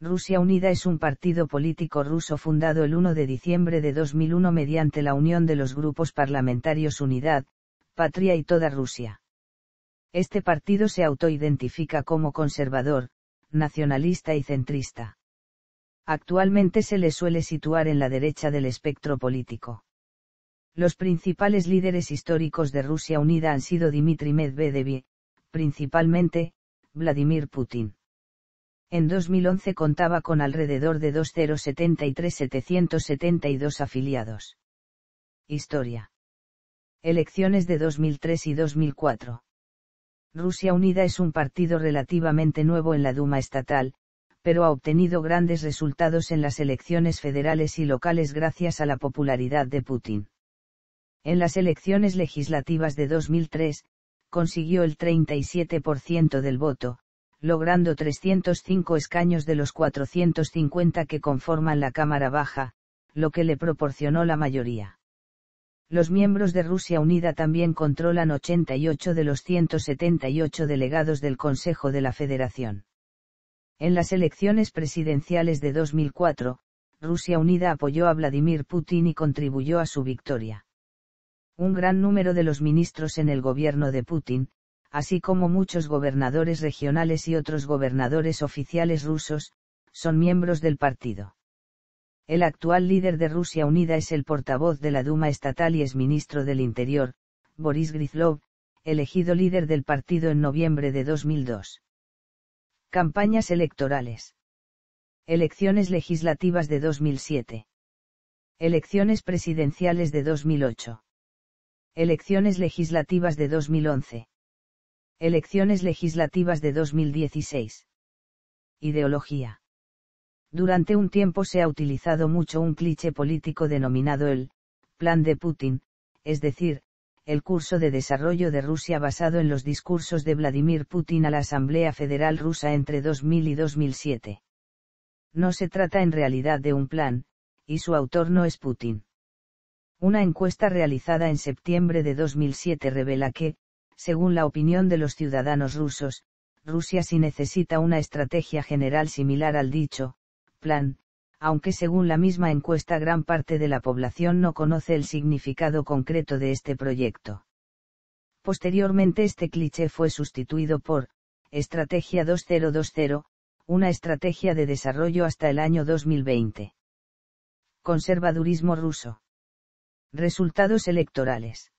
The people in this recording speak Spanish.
Rusia Unida es un partido político ruso fundado el 1 de diciembre de 2001 mediante la unión de los grupos parlamentarios Unidad, Patria y Toda Rusia. Este partido se autoidentifica como conservador, nacionalista y centrista. Actualmente se le suele situar en la derecha del espectro político. Los principales líderes históricos de Rusia Unida han sido Dmitry Medvedev principalmente, Vladimir Putin en 2011 contaba con alrededor de 2.073-772 afiliados. Historia. Elecciones de 2003 y 2004. Rusia Unida es un partido relativamente nuevo en la Duma estatal, pero ha obtenido grandes resultados en las elecciones federales y locales gracias a la popularidad de Putin. En las elecciones legislativas de 2003, consiguió el 37% del voto, logrando 305 escaños de los 450 que conforman la Cámara Baja, lo que le proporcionó la mayoría. Los miembros de Rusia Unida también controlan 88 de los 178 delegados del Consejo de la Federación. En las elecciones presidenciales de 2004, Rusia Unida apoyó a Vladimir Putin y contribuyó a su victoria. Un gran número de los ministros en el gobierno de Putin, así como muchos gobernadores regionales y otros gobernadores oficiales rusos, son miembros del partido. El actual líder de Rusia Unida es el portavoz de la Duma estatal y es ministro del Interior, Boris Grizlov, elegido líder del partido en noviembre de 2002. Campañas electorales. Elecciones legislativas de 2007. Elecciones presidenciales de 2008. Elecciones legislativas de 2011. Elecciones legislativas de 2016. Ideología. Durante un tiempo se ha utilizado mucho un cliché político denominado el plan de Putin, es decir, el curso de desarrollo de Rusia basado en los discursos de Vladimir Putin a la Asamblea Federal Rusa entre 2000 y 2007. No se trata en realidad de un plan, y su autor no es Putin. Una encuesta realizada en septiembre de 2007 revela que, según la opinión de los ciudadanos rusos, Rusia sí necesita una estrategia general similar al dicho, plan, aunque según la misma encuesta gran parte de la población no conoce el significado concreto de este proyecto. Posteriormente este cliché fue sustituido por, Estrategia 2020, una estrategia de desarrollo hasta el año 2020. Conservadurismo ruso. Resultados electorales.